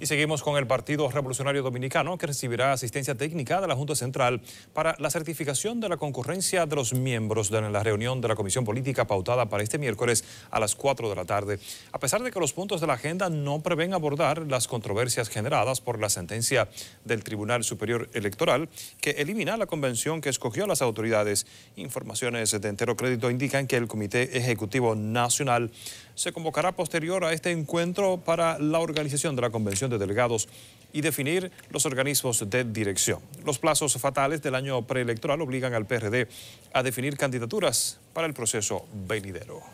Y seguimos con el Partido Revolucionario Dominicano, que recibirá asistencia técnica de la Junta Central para la certificación de la concurrencia de los miembros de la reunión de la Comisión Política pautada para este miércoles a las 4 de la tarde. A pesar de que los puntos de la agenda no prevén abordar las controversias generadas por la sentencia del Tribunal Superior Electoral, que elimina la convención que escogió las autoridades, informaciones de entero crédito indican que el Comité Ejecutivo Nacional se convocará posterior a este encuentro para la organización de la Convención de Delegados y definir los organismos de dirección. Los plazos fatales del año preelectoral obligan al PRD a definir candidaturas para el proceso venidero.